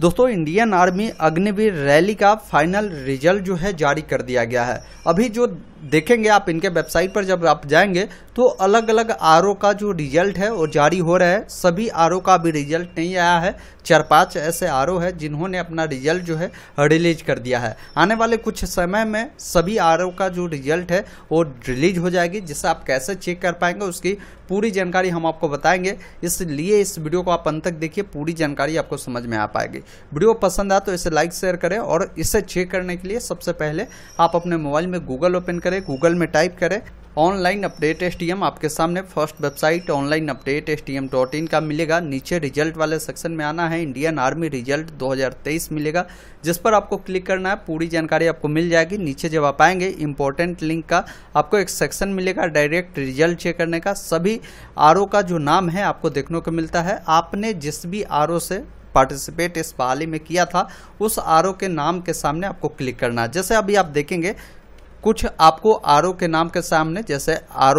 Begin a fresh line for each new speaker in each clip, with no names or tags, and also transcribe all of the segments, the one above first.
दोस्तों Indian army Agniveer rally का final result जो है जारी कर दिया गया है अभी जो देखेंगे आप इनके वेबसाइट पर जब आप जाएंगे तो अलग अलग आर का जो रिजल्ट है वो जारी हो रहा है सभी आर का अभी रिजल्ट नहीं आया है चार पांच ऐसे आर है जिन्होंने अपना रिजल्ट जो है रिलीज कर दिया है आने वाले कुछ समय में सभी आर का जो रिजल्ट है वो रिलीज हो जाएगी जिससे आप कैसे चेक कर पाएंगे उसकी पूरी जानकारी हम आपको बताएंगे इसलिए इस वीडियो को आप अंत तक देखिए पूरी जानकारी आपको समझ में आ पाएगी वीडियो पसंद आया तो इसे लाइक शेयर करें और इसे चेक करने के लिए सबसे पहले आप अपने मोबाइल में गूगल ओपन करें गूगल में टाइप करें ऑनलाइन अपडेट एस आपके सामने first website online updates का मिलेगा नीचे रिजल्ट वाले सेक्शन में आना है इंडियन आर्मी रिजल्ट 2023 मिलेगा जिस पर आपको क्लिक करना है पूरी जानकारी आपको मिल जाएगी नीचे जब आप आएंगे इंपॉर्टेंट लिंक का आपको एक सेक्शन मिलेगा डायरेक्ट रिजल्ट चेक करने का सभी आर का जो नाम है आपको देखने को मिलता है आपने जिस भी आर से पार्टिसिपेट इस बहाली में किया था उस आर के नाम के सामने आपको क्लिक करना है जैसे अभी आप देखेंगे कुछ आपको आर के नाम के सामने जैसे आर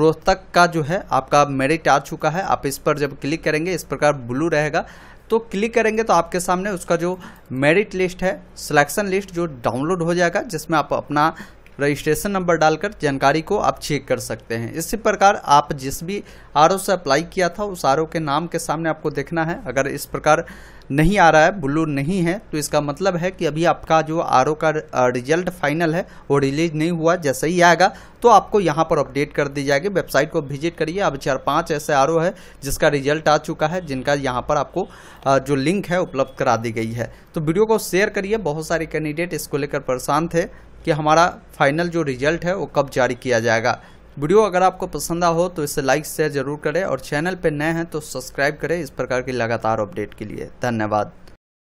रोहतक का जो है आपका मेरिट आ चुका है आप इस पर जब क्लिक करेंगे इस प्रकार ब्लू रहेगा तो क्लिक करेंगे तो आपके सामने उसका जो मेरिट लिस्ट है सिलेक्शन लिस्ट जो डाउनलोड हो जाएगा जिसमें आप अपना रजिस्ट्रेशन नंबर डालकर जानकारी को आप चेक कर सकते हैं इसी प्रकार आप जिस भी आर से अप्लाई किया था उस आर के नाम के सामने आपको देखना है अगर इस प्रकार नहीं आ रहा है ब्लू नहीं है तो इसका मतलब है कि अभी आपका जो आर का रिजल्ट फाइनल है वो रिलीज नहीं हुआ जैसे ही आएगा तो आपको यहाँ पर अपडेट कर दी जाएगी वेबसाइट को विजिट करिए अब चार पाँच ऐसे आर है जिसका रिजल्ट आ चुका है जिनका यहाँ पर आपको जो लिंक है उपलब्ध करा दी गई है तो वीडियो को शेयर करिए बहुत सारे कैंडिडेट इसको लेकर परेशान थे कि हमारा फाइनल जो रिजल्ट है वो कब जारी किया जाएगा वीडियो अगर आपको पसंद आ हो तो इसे लाइक शेयर जरूर करें और चैनल पर नए हैं तो सब्सक्राइब करें इस प्रकार की लगातार अपडेट के लिए धन्यवाद